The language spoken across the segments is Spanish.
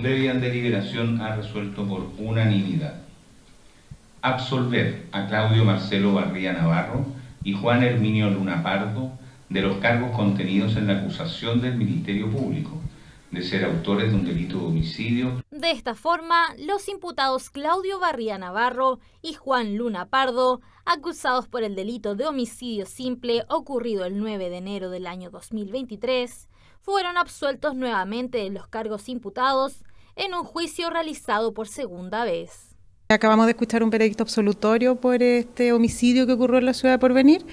previa deliberación ha resuelto por unanimidad absolver a Claudio Marcelo Barría Navarro y Juan Herminio Luna Pardo de los cargos contenidos en la acusación del Ministerio Público de ser autores de un delito de homicidio. De esta forma, los imputados Claudio Barría Navarro y Juan Luna Pardo, acusados por el delito de homicidio simple ocurrido el 9 de enero del año 2023, fueron absueltos nuevamente de los cargos imputados en un juicio realizado por segunda vez. Acabamos de escuchar un veredicto absolutorio por este homicidio que ocurrió en la ciudad de Porvenir.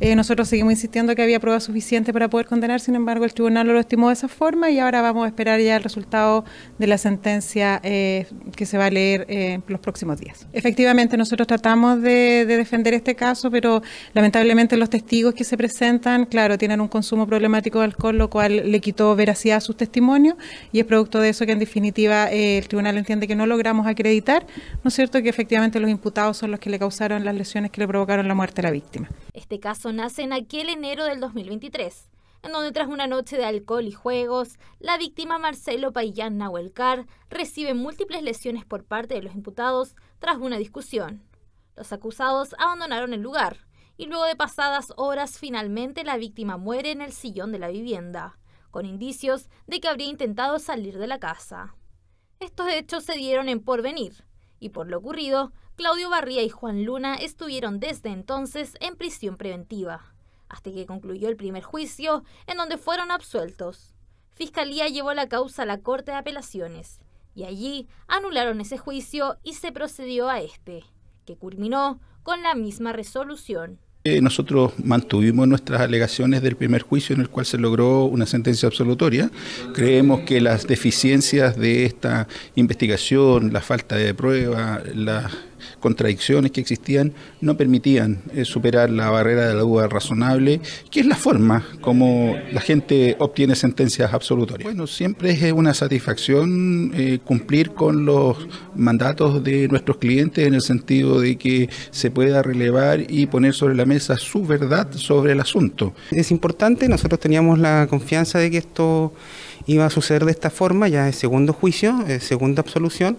Eh, nosotros seguimos insistiendo que había pruebas suficientes para poder condenar, sin embargo, el tribunal lo estimó de esa forma y ahora vamos a esperar ya el resultado de la sentencia eh, que se va a leer en eh, los próximos días. Efectivamente, nosotros tratamos de, defender este caso, pero lamentablemente los testigos que se presentan, claro, tienen un consumo problemático de alcohol, lo cual le quitó veracidad a sus testimonios y es producto de eso que en definitiva el tribunal entiende que no logramos acreditar, ¿no es cierto?, que efectivamente los imputados son los que le causaron las lesiones que le provocaron la muerte a la víctima. Este caso nace en aquel enero del 2023, en donde tras una noche de alcohol y juegos, la víctima Marcelo Payán Nahuelcar recibe múltiples lesiones por parte de los imputados tras una discusión. Los acusados abandonaron el lugar y luego de pasadas horas finalmente la víctima muere en el sillón de la vivienda, con indicios de que habría intentado salir de la casa. Estos hechos se dieron en porvenir, y por lo ocurrido, Claudio Barría y Juan Luna estuvieron desde entonces en prisión preventiva, hasta que concluyó el primer juicio, en donde fueron absueltos. Fiscalía llevó la causa a la Corte de Apelaciones, y allí anularon ese juicio y se procedió a este, que culminó con la misma resolución. Eh, nosotros mantuvimos nuestras alegaciones del primer juicio en el cual se logró una sentencia absolutoria. Creemos que las deficiencias de esta investigación, la falta de prueba, la contradicciones que existían no permitían eh, superar la barrera de la duda razonable, que es la forma como la gente obtiene sentencias absolutorias. Bueno, siempre es una satisfacción eh, cumplir con los mandatos de nuestros clientes en el sentido de que se pueda relevar y poner sobre la mesa su verdad sobre el asunto. Es importante, nosotros teníamos la confianza de que esto iba a suceder de esta forma, ya es segundo juicio, segunda absolución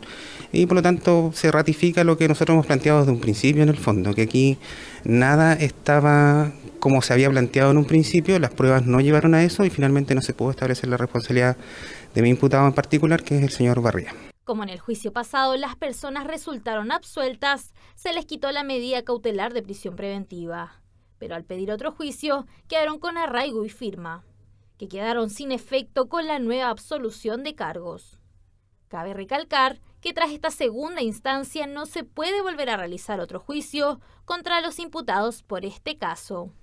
y por lo tanto se ratifica lo que nosotros hemos planteado desde un principio en el fondo, que aquí nada estaba como se había planteado en un principio, las pruebas no llevaron a eso y finalmente no se pudo establecer la responsabilidad de mi imputado en particular, que es el señor Barría. Como en el juicio pasado las personas resultaron absueltas, se les quitó la medida cautelar de prisión preventiva. Pero al pedir otro juicio, quedaron con arraigo y firma, que quedaron sin efecto con la nueva absolución de cargos. Cabe recalcar que tras esta segunda instancia no se puede volver a realizar otro juicio contra los imputados por este caso.